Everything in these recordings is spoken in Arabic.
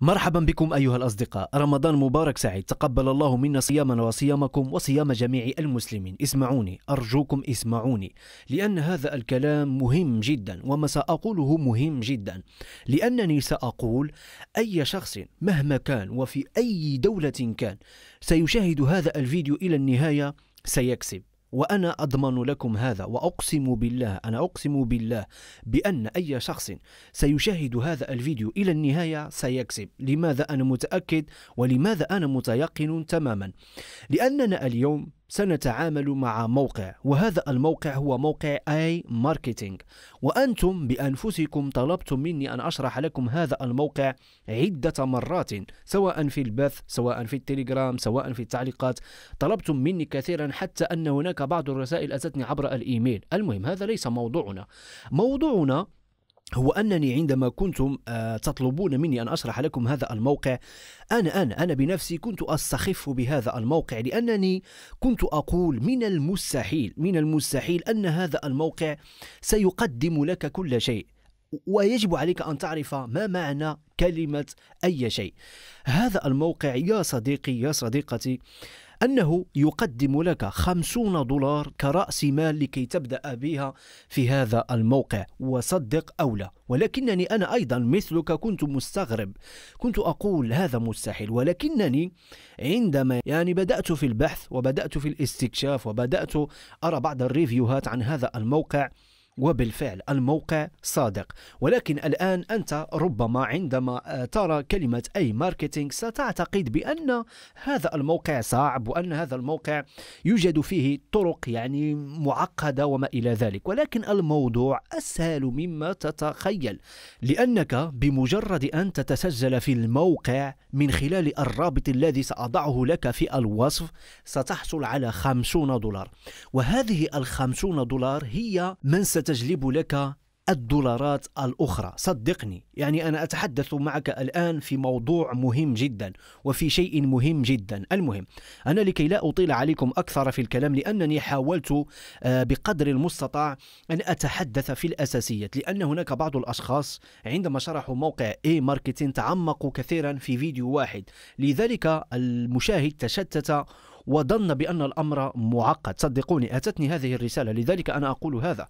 مرحبا بكم أيها الأصدقاء رمضان مبارك سعيد تقبل الله منا صيامنا وصيامكم وصيام جميع المسلمين اسمعوني أرجوكم اسمعوني لأن هذا الكلام مهم جدا وما سأقوله مهم جدا لأنني سأقول أي شخص مهما كان وفي أي دولة كان سيشاهد هذا الفيديو إلى النهاية سيكسب وأنا أضمن لكم هذا وأقسم بالله أنا أقسم بالله بأن أي شخص سيشاهد هذا الفيديو إلى النهاية سيكسب لماذا أنا متأكد ولماذا أنا متيقن تماما لأننا اليوم سنتعامل مع موقع وهذا الموقع هو موقع اي ماركتينغ وانتم بانفسكم طلبتم مني ان اشرح لكم هذا الموقع عده مرات سواء في البث سواء في التليجرام سواء في التعليقات طلبتم مني كثيرا حتى ان هناك بعض الرسائل اتتني عبر الايميل المهم هذا ليس موضوعنا موضوعنا هو أنني عندما كنتم آه، تطلبون مني أن أشرح لكم هذا الموقع أنا أنا أنا بنفسي كنت أستخف بهذا الموقع لأنني كنت أقول من المستحيل من المستحيل أن هذا الموقع سيقدم لك كل شيء ويجب عليك أن تعرف ما معنى كلمة أي شيء هذا الموقع يا صديقي يا صديقتي أنه يقدم لك خمسون دولار كرأس مال لكي تبدأ بها في هذا الموقع وصدق أو لا ولكنني أنا أيضا مثلك كنت مستغرب كنت أقول هذا مستحيل ولكنني عندما يعني بدأت في البحث وبدأت في الاستكشاف وبدأت أرى بعض الريفيوهات عن هذا الموقع وبالفعل الموقع صادق ولكن الآن أنت ربما عندما آه، ترى كلمة أي ماركتينج ستعتقد بأن هذا الموقع صعب وأن هذا الموقع يوجد فيه طرق يعني معقدة وما إلى ذلك ولكن الموضوع أسهل مما تتخيل لأنك بمجرد أن تتسجل في الموقع من خلال الرابط الذي سأضعه لك في الوصف ستحصل على 50 دولار وهذه الخمسون دولار هي من ست ستجلب لك الدولارات الاخرى صدقني يعني انا اتحدث معك الان في موضوع مهم جدا وفي شيء مهم جدا المهم انا لكي لا اطيل عليكم اكثر في الكلام لانني حاولت آه، بقدر المستطاع ان اتحدث في الاساسيات لان هناك بعض الاشخاص عندما شرحوا موقع اي ماركتين تعمقوا كثيرا في فيديو واحد لذلك المشاهد تشتت وظن بأن الأمر معقد صدقوني أتتني هذه الرسالة لذلك أنا أقول هذا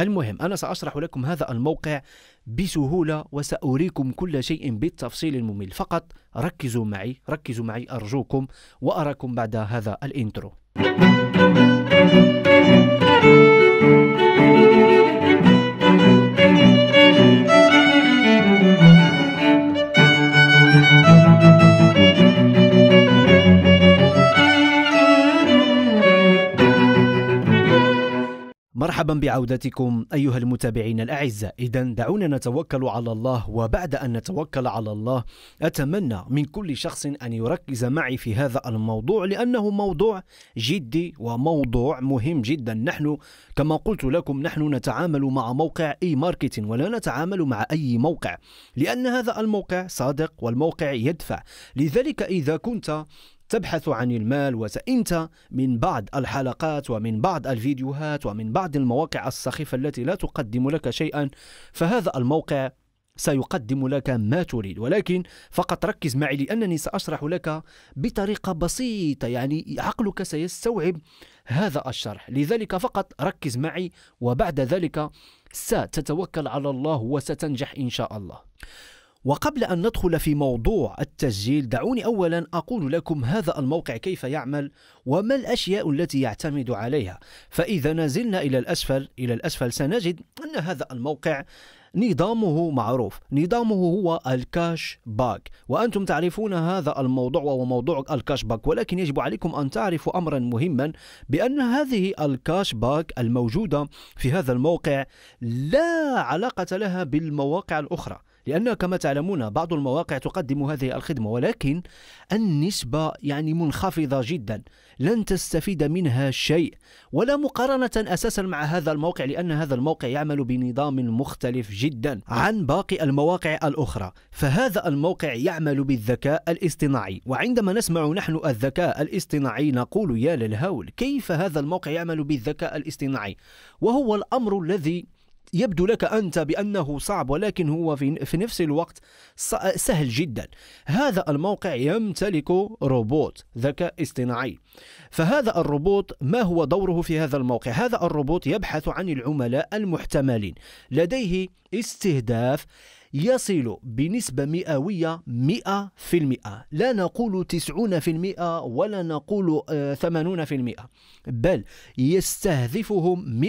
المهم أنا سأشرح لكم هذا الموقع بسهولة وسأريكم كل شيء بالتفصيل الممل فقط ركزوا معي ركزوا معي أرجوكم وأراكم بعد هذا الإنترو مرحبا بعودتكم ايها المتابعين الاعزاء، اذا دعونا نتوكل على الله وبعد ان نتوكل على الله اتمنى من كل شخص ان يركز معي في هذا الموضوع لانه موضوع جدي وموضوع مهم جدا، نحن كما قلت لكم نحن نتعامل مع موقع اي ماركتين ولا نتعامل مع اي موقع، لان هذا الموقع صادق والموقع يدفع، لذلك اذا كنت تبحث عن المال وسئمت من بعض الحلقات ومن بعض الفيديوهات ومن بعض المواقع السخيفة التي لا تقدم لك شيئا فهذا الموقع سيقدم لك ما تريد ولكن فقط ركز معي لأنني سأشرح لك بطريقة بسيطة يعني عقلك سيستوعب هذا الشرح لذلك فقط ركز معي وبعد ذلك ستتوكل على الله وستنجح إن شاء الله وقبل أن ندخل في موضوع التسجيل دعوني أولا أقول لكم هذا الموقع كيف يعمل وما الأشياء التي يعتمد عليها فإذا نزلنا إلى الأسفل إلى الأسفل سنجد أن هذا الموقع نظامه معروف نظامه هو الكاش باك وأنتم تعرفون هذا الموضوع وهو موضوع الكاش باك ولكن يجب عليكم أن تعرفوا أمرا مهما بأن هذه الكاش باك الموجودة في هذا الموقع لا علاقة لها بالمواقع الأخرى لأن كما تعلمون بعض المواقع تقدم هذه الخدمة ولكن النسبة يعني منخفضة جدا لن تستفيد منها شيء ولا مقارنة أساسا مع هذا الموقع لأن هذا الموقع يعمل بنظام مختلف جدا عن باقي المواقع الأخرى فهذا الموقع يعمل بالذكاء الاصطناعي وعندما نسمع نحن الذكاء الاصطناعي نقول يا للهول كيف هذا الموقع يعمل بالذكاء الاصطناعي وهو الأمر الذي يبدو لك أنت بأنه صعب ولكن هو في, في نفس الوقت سهل جدا هذا الموقع يمتلك روبوت ذكاء اصطناعي فهذا الروبوت ما هو دوره في هذا الموقع هذا الروبوت يبحث عن العملاء المحتملين لديه استهداف يصل بنسبة مئوية 100% لا نقول 90% ولا نقول 80% آه، بل يستهدفهم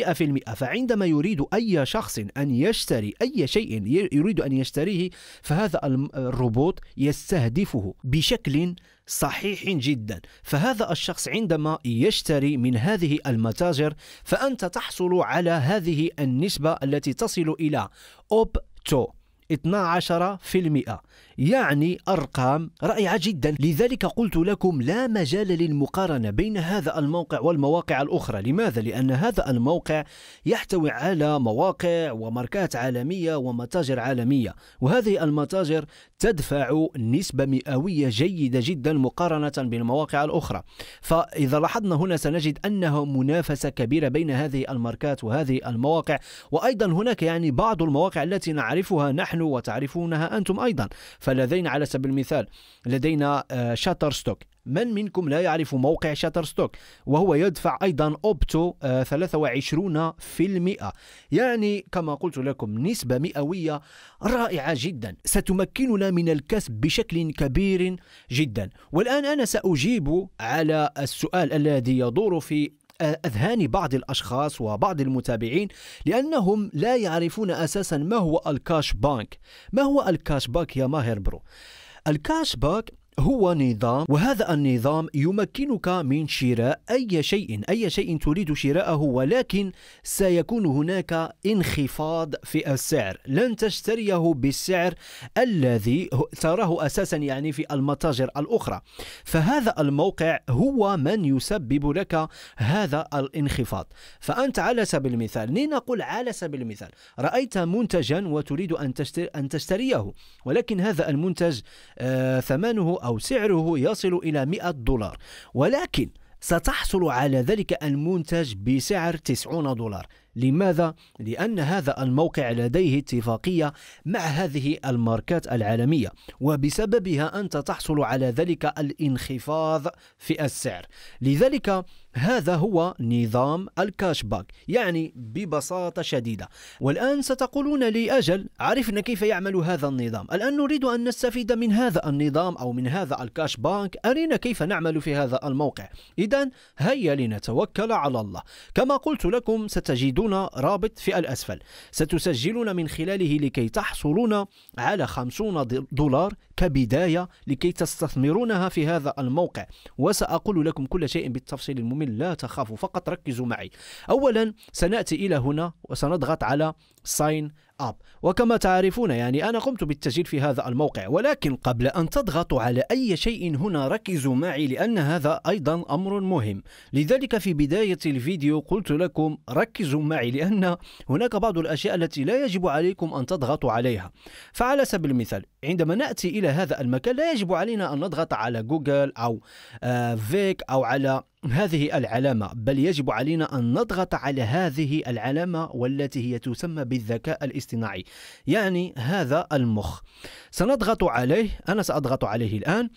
100% فعندما يريد أي شخص أن يشتري أي شيء يريد أن يشتريه فهذا الروبوت يستهدفه بشكل صحيح جدا فهذا الشخص عندما يشتري من هذه المتاجر فأنت تحصل على هذه النسبة التي تصل إلى أوب تو 12% يعني أرقام رائعة جدا لذلك قلت لكم لا مجال للمقارنة بين هذا الموقع والمواقع الأخرى لماذا؟ لأن هذا الموقع يحتوي على مواقع وماركات عالمية ومتاجر عالمية وهذه المتاجر تدفع نسبة مئوية جيدة جدا مقارنة بالمواقع الأخرى فإذا لاحظنا هنا سنجد أنه منافسة كبيرة بين هذه الماركات وهذه المواقع وأيضا هناك يعني بعض المواقع التي نعرفها نحن نحن وتعرفونها أنتم أيضا فلدينا على سبيل المثال لدينا شاتر آه، ستوك من منكم لا يعرف موقع شاتر ستوك وهو يدفع أيضا أوبتو آه، 23% يعني كما قلت لكم نسبة مئوية رائعة جدا ستمكننا من الكسب بشكل كبير جدا والآن أنا سأجيب على السؤال الذي يدور في اذهان بعض الاشخاص وبعض المتابعين لانهم لا يعرفون اساسا ما هو الكاش بانك ما هو الكاش باك يا ماهر برو الكاش باك هو نظام وهذا النظام يمكنك من شراء أي شيء أي شيء تريد شراءه ولكن سيكون هناك انخفاض في السعر لن تشتريه بالسعر الذي تراه أساسا يعني في المتاجر الأخرى فهذا الموقع هو من يسبب لك هذا الانخفاض فأنت على سبيل المثال لنقول على سبيل المثال رأيت منتجا وتريد أن تشتريه ولكن هذا المنتج آه، ثمنه أو سعره يصل إلى 100 دولار ولكن ستحصل على ذلك المنتج بسعر 90 دولار لماذا؟ لأن هذا الموقع لديه اتفاقية مع هذه الماركات العالمية وبسببها أنت تحصل على ذلك الانخفاض في السعر لذلك هذا هو نظام الكاش باك يعني ببساطة شديدة والآن ستقولون لي أجل عرفنا كيف يعمل هذا النظام الآن نريد أن نستفيد من هذا النظام أو من هذا الكاش باك أرينا كيف نعمل في هذا الموقع إذا هيا لنتوكل على الله كما قلت لكم ستجدون دون رابط في الأسفل ستسجلون من خلاله لكي تحصلون على 50 دولار كبداية لكي تستثمرونها في هذا الموقع وسأقول لكم كل شيء بالتفصيل الممل لا تخافوا فقط ركزوا معي أولا سنأتي إلى هنا وسنضغط على sign اب وكما تعرفون يعني انا قمت بالتسجيل في هذا الموقع ولكن قبل ان تضغطوا على اي شيء هنا ركزوا معي لان هذا ايضا امر مهم لذلك في بدايه الفيديو قلت لكم ركزوا معي لان هناك بعض الاشياء التي لا يجب عليكم ان تضغطوا عليها فعلى سبيل المثال عندما ناتي الى هذا المكان لا يجب علينا ان نضغط على جوجل او آه، فيك او على هذه العلامة بل يجب علينا أن نضغط على هذه العلامة والتي هي تسمى بالذكاء الاصطناعي يعني هذا المخ سنضغط عليه أنا سأضغط عليه الآن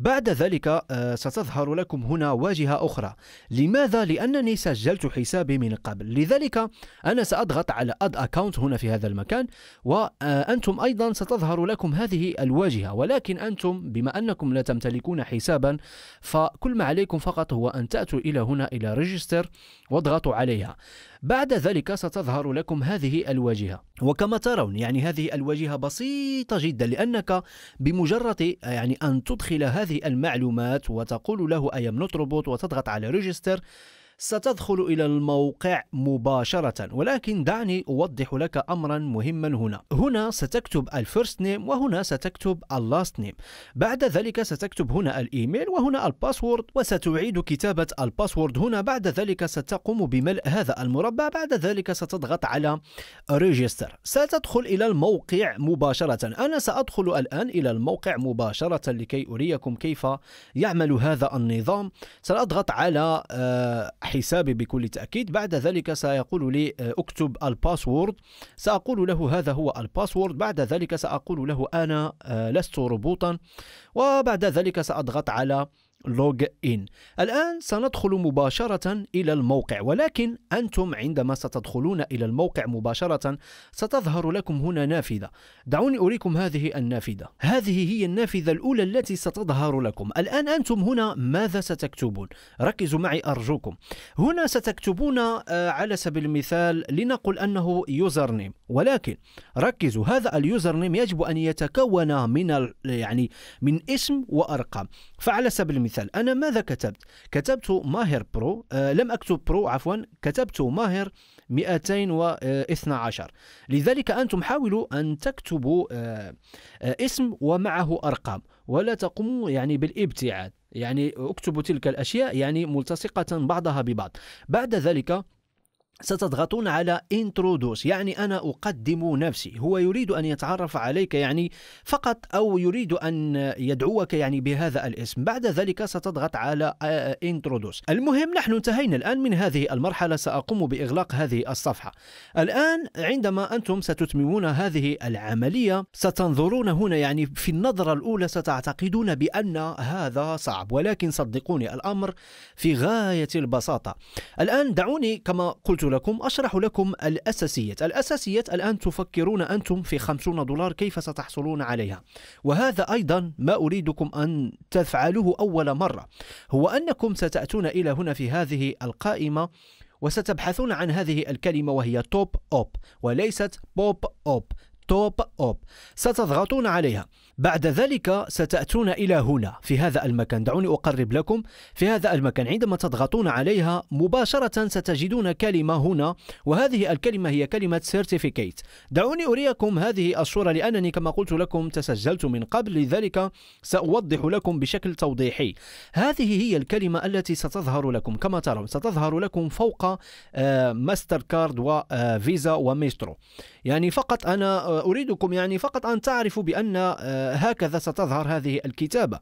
بعد ذلك آه، ستظهر لكم هنا واجهة أخرى لماذا؟ لأنني سجلت حسابي من قبل لذلك أنا سأضغط على Add Account هنا في هذا المكان وأنتم آه، أيضا ستظهر لكم هذه الواجهة ولكن أنتم بما أنكم لا تمتلكون حسابا فكل ما عليكم فقط هو أن تأتوا إلى هنا إلى Register واضغطوا عليها بعد ذلك ستظهر لكم هذه الواجهة وكما ترون يعني هذه الواجهة بسيطة جدا لأنك بمجرد يعني أن تدخل هذه المعلومات وتقول له I نوت روبوت وتضغط على ريجستر ستدخل إلى الموقع مباشرة ولكن دعني أوضح لك أمرا مهما هنا هنا ستكتب الفيرست نيم وهنا ستكتب اللاست نيم بعد ذلك ستكتب هنا الإيميل وهنا الباسورد وستعيد كتابة الباسورد هنا بعد ذلك ستقوم بملء هذا المربع بعد ذلك ستضغط على ريجستر ستدخل إلى الموقع مباشرة أنا سأدخل الآن إلى الموقع مباشرة لكي أريكم كيف يعمل هذا النظام سأضغط على آه، حسابي بكل تأكيد بعد ذلك سيقول لي آه، اكتب الباسورد سأقول له هذا هو الباسورد بعد ذلك سأقول له أنا آه، لست روبوتا وبعد ذلك سأضغط على لوج إن الآن سندخل مباشرة إلى الموقع ولكن أنتم عندما ستدخلون إلى الموقع مباشرة ستظهر لكم هنا نافذة دعوني أريكم هذه النافذة هذه هي النافذة الأولى التي ستظهر لكم الآن أنتم هنا ماذا ستكتبون ركزوا معي أرجوكم هنا ستكتبون آه، على سبيل المثال لنقل أنه يوزر نيم ولكن ركزوا هذا اليوزر نيم يجب أن يتكون من يعني من اسم وأرقام فعلى سبيل المثال مثال انا ماذا كتبت كتبت ماهر برو آه لم اكتب برو عفوا كتبت ماهر 212 لذلك انتم حاولوا ان تكتبوا آه آه اسم ومعه ارقام ولا تقوموا يعني بالابتعاد يعني اكتبوا تلك الاشياء يعني ملتصقه بعضها ببعض بعد ذلك ستضغطون على انترودوس يعني انا اقدم نفسي هو يريد ان يتعرف عليك يعني فقط او يريد ان يدعوك يعني بهذا الاسم بعد ذلك ستضغط على انترودوس المهم نحن انتهينا الان من هذه المرحله ساقوم باغلاق هذه الصفحه الان عندما انتم ستتممون هذه العمليه ستنظرون هنا يعني في النظره الاولى ستعتقدون بان هذا صعب ولكن صدقوني الامر في غايه البساطه الان دعوني كما قلت لكم أشرح لكم الأساسيات الأساسيات الآن تفكرون أنتم في 50 دولار كيف ستحصلون عليها وهذا أيضا ما أريدكم أن تفعلوه أول مرة هو أنكم ستأتون إلى هنا في هذه القائمة وستبحثون عن هذه الكلمة وهي توب أوب وليست بوب أوب توب أوب ستضغطون عليها بعد ذلك ستأتون إلى هنا في هذا المكان دعوني أقرب لكم في هذا المكان عندما تضغطون عليها مباشرة ستجدون كلمة هنا وهذه الكلمة هي كلمة سيرتيفيكيت دعوني أريكم هذه الصورة لأنني كما قلت لكم تسجلت من قبل لذلك سأوضح لكم بشكل توضيحي هذه هي الكلمة التي ستظهر لكم كما ترون ستظهر لكم فوق آه، ماستر كارد وفيزا آه، وميسترو يعني فقط أنا آه، أريدكم يعني فقط أن تعرفوا بأن آه، هكذا ستظهر هذه الكتابة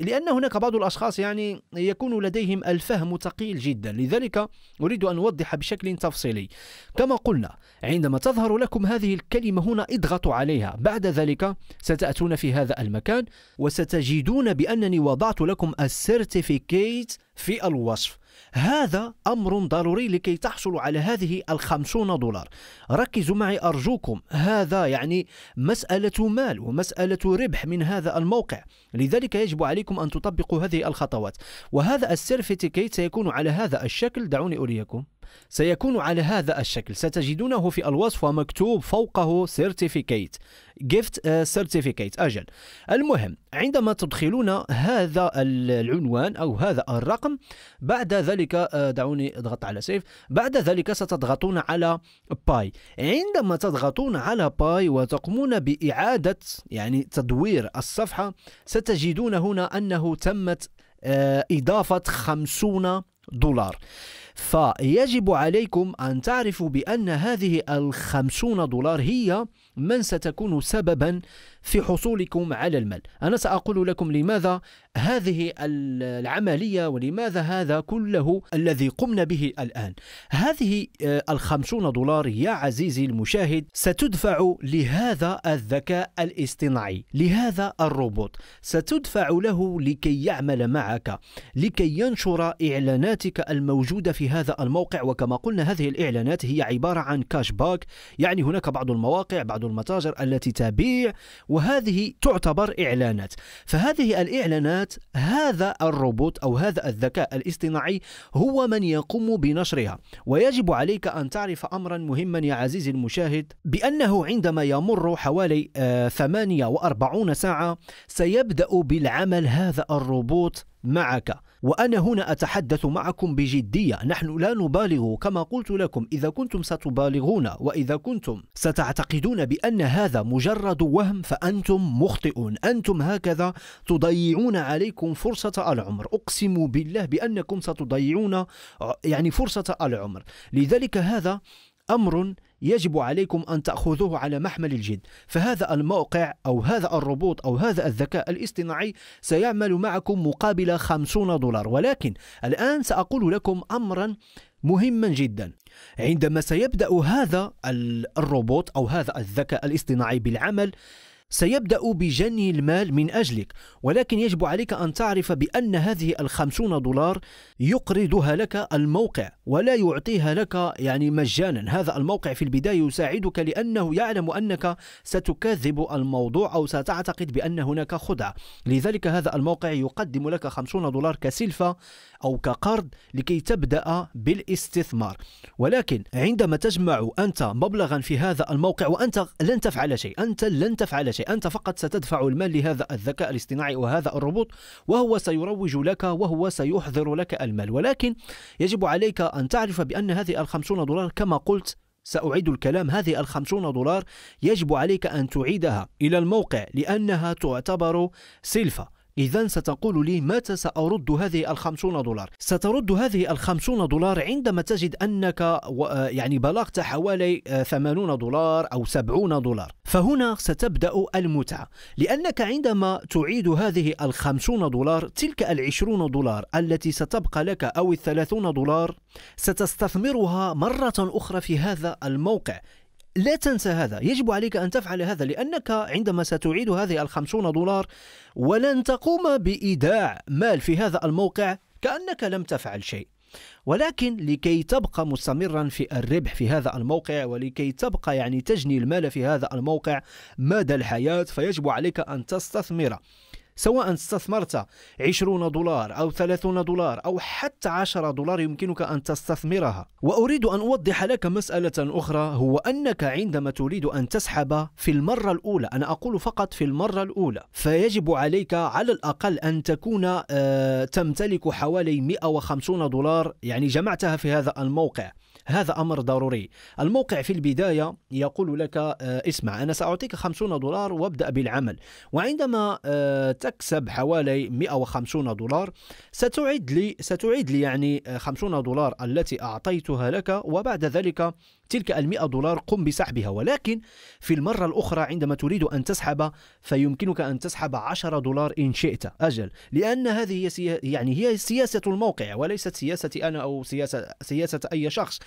لأن هناك بعض الأشخاص يعني يكون لديهم الفهم ثقيل جدا لذلك أريد أن أوضح بشكل تفصيلي كما قلنا عندما تظهر لكم هذه الكلمة هنا اضغطوا عليها بعد ذلك ستأتون في هذا المكان وستجدون بأنني وضعت لكم السيرتيفيكيت في الوصف هذا أمر ضروري لكي تحصلوا على هذه الخمسون دولار ركزوا معي أرجوكم هذا يعني مسألة مال ومسألة ربح من هذا الموقع لذلك يجب عليكم أن تطبقوا هذه الخطوات وهذا السيرفيتيكيت سيكون على هذا الشكل دعوني أريكم سيكون على هذا الشكل ستجدونه في الوصف ومكتوب فوقه سيرتيفيكيت جيفت سيرتيفيكيت آه، أجل المهم عندما تدخلون هذا العنوان أو هذا الرقم بعد ذلك آه، دعوني اضغط على سيف بعد ذلك ستضغطون على باي عندما تضغطون على باي وتقومون بإعادة يعني تدوير الصفحة ستجدون هنا أنه تمت آه، إضافة 50 دولار فيجب عليكم أن تعرفوا بأن هذه الخمسون دولار هي من ستكون سببا في حصولكم على المال أنا سأقول لكم لماذا هذه العملية ولماذا هذا كله الذي قمنا به الآن هذه آه، الخمسون دولار يا عزيزي المشاهد ستدفع لهذا الذكاء الاصطناعي لهذا الروبوت ستدفع له لكي يعمل معك لكي ينشر إعلاناتك الموجودة في هذا الموقع وكما قلنا هذه الإعلانات هي عبارة عن كاش باك يعني هناك بعض المواقع بعض المتاجر التي تبيع وهذه تعتبر إعلانات فهذه الإعلانات هذا الروبوت أو هذا الذكاء الاصطناعي هو من يقوم بنشرها ويجب عليك أن تعرف أمرا مهما يا عزيزي المشاهد بأنه عندما يمر حوالي 48 آه، ساعة سيبدأ بالعمل هذا الروبوت معك وأنا هنا أتحدث معكم بجدية نحن لا نبالغ كما قلت لكم إذا كنتم ستبالغون وإذا كنتم ستعتقدون بأن هذا مجرد وهم فأنتم مخطئون أنتم هكذا تضيعون عليكم فرصة العمر أقسم بالله بأنكم ستضيعون يعني فرصة العمر لذلك هذا أمر يجب عليكم أن تأخذوه على محمل الجد فهذا الموقع أو هذا الروبوت أو هذا الذكاء الاصطناعي سيعمل معكم مقابل 50 دولار ولكن الآن سأقول لكم أمرا مهما جدا عندما سيبدأ هذا الروبوت أو هذا الذكاء الاصطناعي بالعمل سيبدأ بجني المال من أجلك ولكن يجب عليك أن تعرف بأن هذه الخمسون دولار يقرضها لك الموقع ولا يعطيها لك يعني مجانا هذا الموقع في البداية يساعدك لأنه يعلم أنك ستكذب الموضوع أو ستعتقد بأن هناك خدعة لذلك هذا الموقع يقدم لك خمسون دولار كسلفة أو كقرض لكي تبدأ بالاستثمار ولكن عندما تجمع أنت مبلغا في هذا الموقع وأنت لن تفعل شيء أنت لن تفعل شيء أنت فقط ستدفع المال لهذا الذكاء الاصطناعي وهذا الروبوت وهو سيروج لك وهو سيحضر لك المال ولكن يجب عليك أن تعرف بأن هذه الخمسون دولار كما قلت سأعيد الكلام هذه الخمسون دولار يجب عليك أن تعيدها إلى الموقع لأنها تعتبر سلفة إذا ستقول لي متى سأرد هذه الخمسون دولار سترد هذه الخمسون دولار عندما تجد أنك آه، يعني بلغت حوالي 80 آه، دولار أو 70 دولار فهنا ستبدأ المتعة لأنك عندما تعيد هذه الخمسون دولار تلك العشرون دولار التي ستبقى لك أو الثلاثون دولار ستستثمرها مرة أخرى في هذا الموقع لا تنسى هذا يجب عليك أن تفعل هذا لأنك عندما ستعيد هذه الخمسون دولار ولن تقوم بإيداع مال في هذا الموقع كأنك لم تفعل شيء ولكن لكي تبقى مستمرا في الربح في هذا الموقع ولكي تبقى يعني تجني المال في هذا الموقع مدى الحياة فيجب عليك أن تستثمر سواء استثمرت 20 دولار أو 30 دولار أو حتى 10 دولار يمكنك أن تستثمرها وأريد أن أوضح لك مسألة أخرى هو أنك عندما تريد أن تسحب في المرة الأولى أنا أقول فقط في المرة الأولى فيجب عليك على الأقل أن تكون آه، تمتلك حوالي 150 دولار يعني جمعتها في هذا الموقع هذا أمر ضروري الموقع في البداية يقول لك آه، اسمع أنا سأعطيك 50 دولار وابدأ بالعمل وعندما آه، تكسب حوالي 150 دولار ستعيد لي ستعيد لي يعني 50 آه، دولار التي أعطيتها لك وبعد ذلك تلك ال100 دولار قم بسحبها ولكن في المرة الأخرى عندما تريد أن تسحب فيمكنك أن تسحب 10 دولار إن شئت أجل لأن هذه هي يعني هي سياسة الموقع وليست سياستي أنا أو سياسة, سياسة أي شخص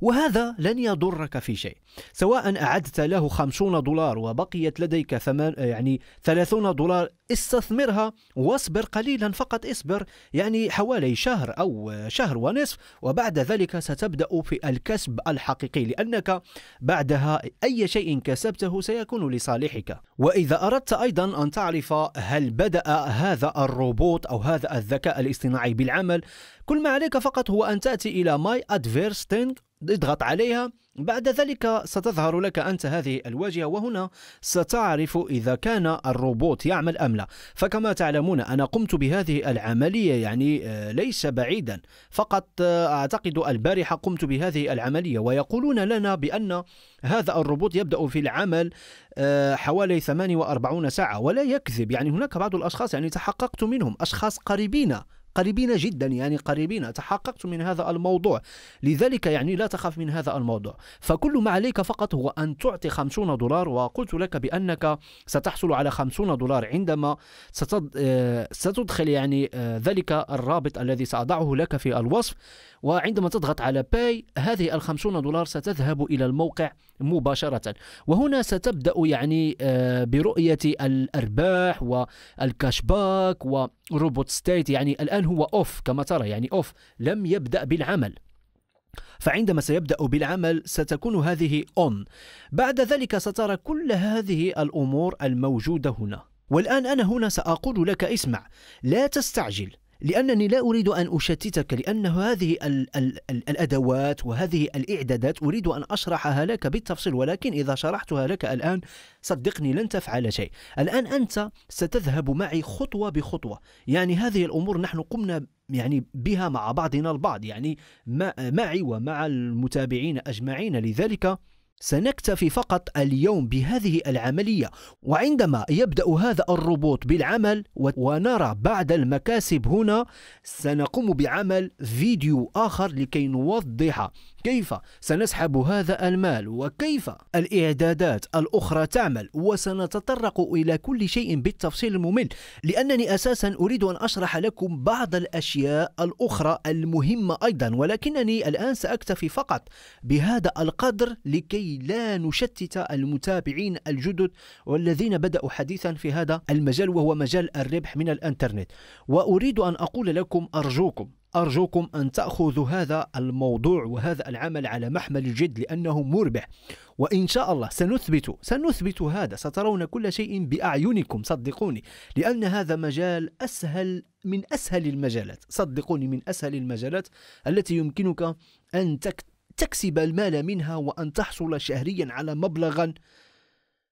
وهذا لن يضرك في شيء سواء أعدت له 50 دولار وبقيت لديك ثمان يعني 30 دولار استثمرها واصبر قليلا فقط اصبر يعني حوالي شهر أو شهر ونصف وبعد ذلك ستبدأ في الكسب الحقيقي لأنك بعدها أي شيء كسبته سيكون لصالحك وإذا أردت أيضا أن تعرف هل بدأ هذا الروبوت أو هذا الذكاء الاصطناعي بالعمل كل ما عليك فقط هو أن تأتي إلى My Adverse Thing اضغط عليها بعد ذلك ستظهر لك أنت هذه الواجهة وهنا ستعرف إذا كان الروبوت يعمل أم لا فكما تعلمون أنا قمت بهذه العملية يعني آه، ليس بعيدا فقط آه، أعتقد البارحة قمت بهذه العملية ويقولون لنا بأن هذا الروبوت يبدأ في العمل آه، حوالي 48 ساعة ولا يكذب يعني هناك بعض الأشخاص يعني تحققت منهم أشخاص قريبين قريبين جدا يعني قريبين تحققت من هذا الموضوع لذلك يعني لا تخاف من هذا الموضوع فكل ما عليك فقط هو أن تعطي 50 دولار وقلت لك بأنك ستحصل على 50 دولار عندما آه، ستدخل يعني آه، ذلك الرابط الذي سأضعه لك في الوصف وعندما تضغط على باي هذه الخمسون دولار ستذهب إلى الموقع مباشرة وهنا ستبدأ يعني آه، برؤية الأرباح والكاش باك وروبوت ستيت يعني الآن هو أوف كما ترى يعني أوف لم يبدأ بالعمل فعندما سيبدأ بالعمل ستكون هذه أون بعد ذلك سترى كل هذه الأمور الموجودة هنا والآن أنا هنا سأقول لك اسمع لا تستعجل لأنني لا أريد أن أشتتك لأن هذه الـ الـ الـ الأدوات وهذه الإعدادات أريد أن أشرحها لك بالتفصيل ولكن إذا شرحتها لك الآن صدقني لن تفعل شيء الآن أنت ستذهب معي خطوة بخطوة يعني هذه الأمور نحن قمنا يعني بها مع بعضنا البعض يعني معي ومع المتابعين أجمعين لذلك سنكتفي فقط اليوم بهذه العملية وعندما يبدأ هذا الروبوت بالعمل ونرى بعد المكاسب هنا سنقوم بعمل فيديو آخر لكي نوضح كيف سنسحب هذا المال وكيف الإعدادات الأخرى تعمل وسنتطرق إلى كل شيء بالتفصيل الممل لأنني أساسا أريد أن أشرح لكم بعض الأشياء الأخرى المهمة أيضا ولكنني الآن سأكتفي فقط بهذا القدر لكي لكي لا نشتت المتابعين الجدد والذين بدأوا حديثا في هذا المجال وهو مجال الربح من الانترنت وأريد أن أقول لكم أرجوكم أرجوكم أن تأخذوا هذا الموضوع وهذا العمل على محمل الجد لأنه مربح وإن شاء الله سنثبت سنثبت هذا سترون كل شيء بأعينكم صدقوني لأن هذا مجال أسهل من أسهل المجالات صدقوني من أسهل المجالات التي يمكنك أن تكتب تكسب المال منها وأن تحصل شهريا على مبلغا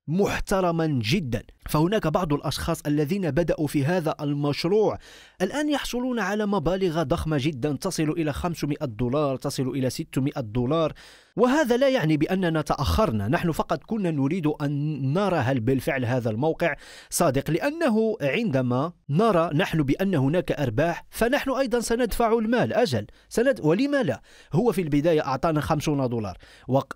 محترما جدا فهناك بعض الاشخاص الذين بداوا في هذا المشروع الان يحصلون على مبالغ ضخمه جدا تصل الى 500 دولار تصل الى 600 دولار وهذا لا يعني بأننا تأخرنا نحن فقط كنا نريد أن نرى هل بالفعل هذا الموقع صادق لأنه عندما نرى نحن بأن هناك أرباح فنحن أيضا سندفع المال أجل سند ولما لا هو في البداية أعطانا 50 دولار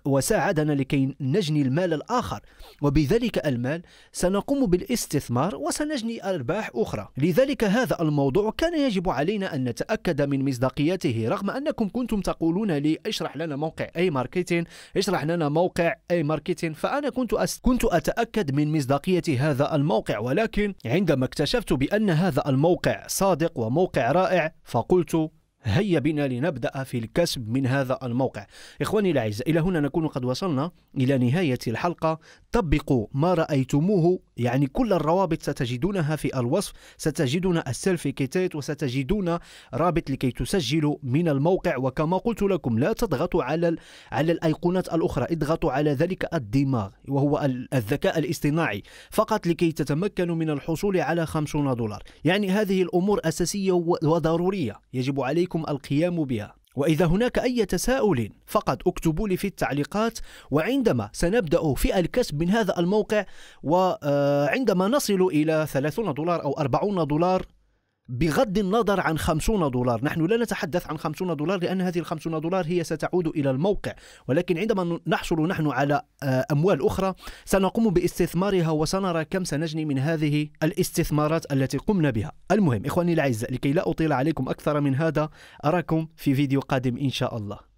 وساعدنا لكي نجني المال الآخر وبذلك المال سنقوم بالاستثمار وسنجني أرباح أخرى لذلك هذا الموضوع كان يجب علينا أن نتأكد من مصداقيته رغم أنكم كنتم تقولون لي اشرح لنا موقع أي ماركة ماركتين اشرح لنا موقع اي ماركتين فانا كنت أس... كنت اتاكد من مصداقيه هذا الموقع ولكن عندما اكتشفت بان هذا الموقع صادق وموقع رائع فقلت هيا بنا لنبدأ في الكسب من هذا الموقع إخواني الأعزاء إلى هنا نكون قد وصلنا إلى نهاية الحلقة طبقوا ما رأيتموه يعني كل الروابط ستجدونها في الوصف ستجدون كيتات وستجدون رابط لكي تسجلوا من الموقع وكما قلت لكم لا تضغطوا على على الايقونات الاخرى اضغطوا على ذلك الدماغ وهو الذكاء الاصطناعي فقط لكي تتمكنوا من الحصول على 50 دولار يعني هذه الامور اساسيه وضروريه يجب عليكم عليكم القيام بها وإذا هناك أي تساؤل فقط اكتبوا لي في التعليقات وعندما سنبدأ في الكسب من هذا الموقع وعندما نصل إلى 30 دولار أو 40 دولار بغض النظر عن 50 دولار نحن لا نتحدث عن 50 دولار لأن هذه ال 50 دولار هي ستعود إلى الموقع ولكن عندما نحصل نحن على آه، أموال أخرى سنقوم باستثمارها وسنرى كم سنجني من هذه الاستثمارات التي قمنا بها المهم إخواني الأعزاء لكي لا أطيل عليكم أكثر من هذا أراكم في فيديو قادم إن شاء الله